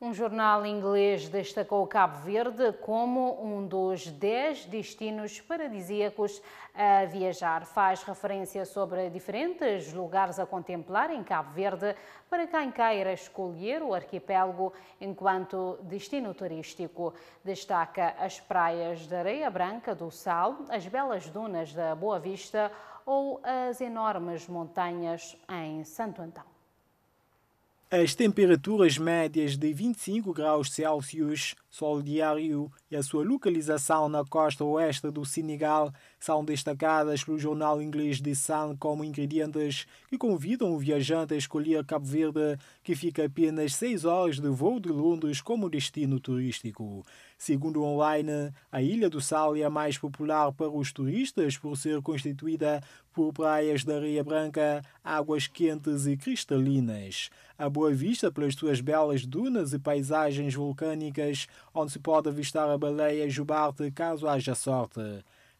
Um jornal inglês destacou Cabo Verde como um dos 10 destinos paradisíacos a viajar. Faz referência sobre diferentes lugares a contemplar em Cabo Verde para quem queira escolher o arquipélago enquanto destino turístico. Destaca as praias de Areia Branca do Sal, as belas dunas da Boa Vista ou as enormes montanhas em Santo Antão. As temperaturas médias de 25 graus Celsius sol diário e a sua localização na costa oeste do Senegal são destacadas pelo jornal inglês The Sun como ingredientes que convidam o viajante a escolher Cabo Verde, que fica apenas 6 horas de voo de Londres como destino turístico. Segundo online, a Ilha do Sal é a mais popular para os turistas por ser constituída por praias de areia branca, águas quentes e cristalinas. A boa vista pelas suas belas dunas e paisagens vulcânicas onde se pode avistar a baleia jubarte caso haja sorte.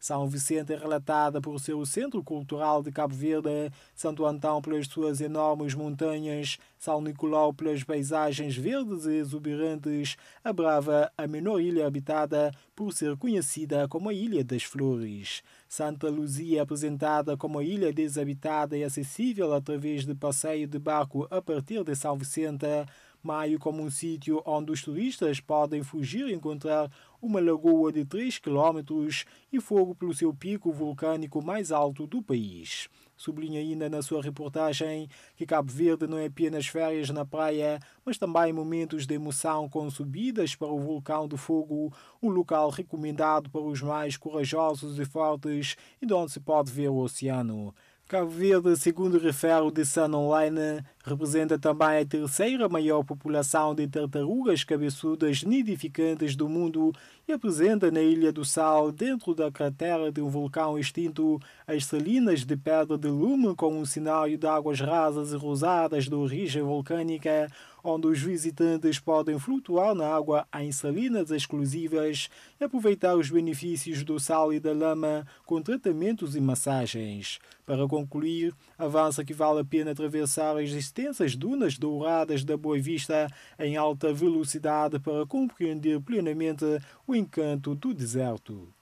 São Vicente é relatada por seu centro cultural de Cabo Verde, Santo Antão pelas suas enormes montanhas, São Nicolau pelas paisagens verdes e exuberantes, a Brava, a menor ilha habitada, por ser conhecida como a Ilha das Flores. Santa Luzia é apresentada como a ilha desabitada e acessível através de passeio de barco a partir de São Vicente, Maio como um sítio onde os turistas podem fugir e encontrar uma lagoa de 3 km e fogo pelo seu pico vulcânico mais alto do país. Sublinha ainda na sua reportagem que Cabo Verde não é apenas férias na praia, mas também momentos de emoção com subidas para o Vulcão do Fogo, um local recomendado para os mais corajosos e fortes e de onde se pode ver o oceano. Cabo Verde, segundo refere o The Sun Online, Representa também a terceira maior população de tartarugas cabeçudas nidificantes do mundo e apresenta na Ilha do Sal, dentro da cratera de um vulcão extinto, as salinas de pedra de lume com um sinal de águas rasas e rosadas de origem vulcânica, onde os visitantes podem flutuar na água em salinas exclusivas e aproveitar os benefícios do sal e da lama com tratamentos e massagens. Para concluir, avança que vale a pena atravessar as extensas dunas douradas da Boa Vista em alta velocidade para compreender plenamente o encanto do deserto.